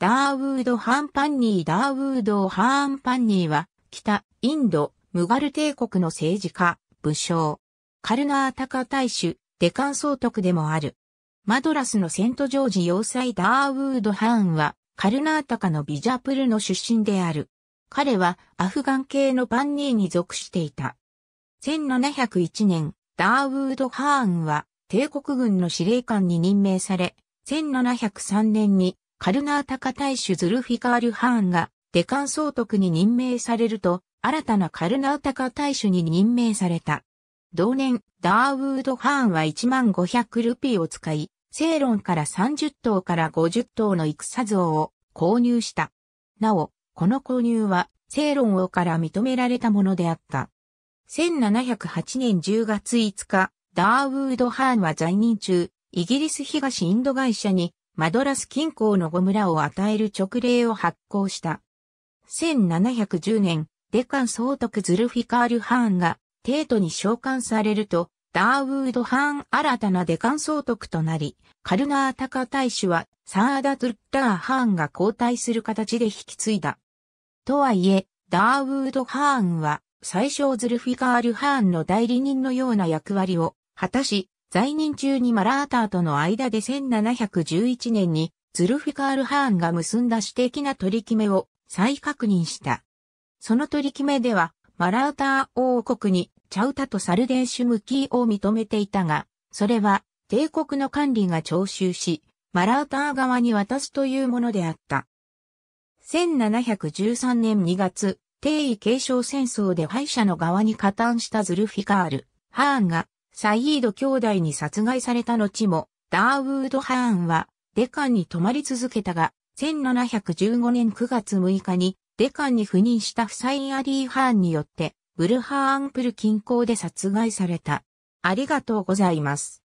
ダーウード・ハンパンニーダーウード・ハーンパンニーは、北、インド、ムガル帝国の政治家、武将、カルナータカ大主、デカン総督でもある。マドラスのセントジョージ要塞ダーウード・ハーンは、カルナータカのビジャプルの出身である。彼はアフガン系のパンニーに属していた。1701年、ダーウード・ハーンは帝国軍の司令官に任命され、1703年にカルナータカ大主ズルフィカール・ハーンが、デカン総督に任命されると、新たなカルナータカ大主に任命された。同年、ダーウード・ハーンは1万500ルピーを使い、セーロンから30頭から50頭の戦像を購入した。なお、この購入は、セーロン王から認められたものであった。1708年10月5日、ダーウード・ハーンは在任中、イギリス東インド会社にマドラス近郊のゴムラを与える勅令を発行した。1710年、デカン総督ズルフィカール・ハーンが、帝都に召喚されると、ダーウード・ハーン新たなデカン総督となり、カルナータカ大使は、サーダ・トゥッダー・ハーンが交代する形で引き継いだ。とはいえ、ダーウード・ハーンは、最小ズルフィカール・ハーンの代理人のような役割を果たし、在任中にマラーターとの間で1711年にズルフィカール・ハーンが結んだ私的な取り決めを再確認した。その取り決めでは、マラーター王国にチャウタとサルデーシュムキーを認めていたが、それは帝国の管理が徴収し、マラーター側に渡すというものであった。1713年2月、帝位継承戦争で敗者の側に加担したズルフィカール、ハーンがサイード兄弟に殺害された後も、ダーウード・ハーンは、デカンに泊まり続けたが、1715年9月6日に、デカンに赴任したフサイン・アリー・ハーンによって、ブルハーンプル近郊で殺害された。ありがとうございます。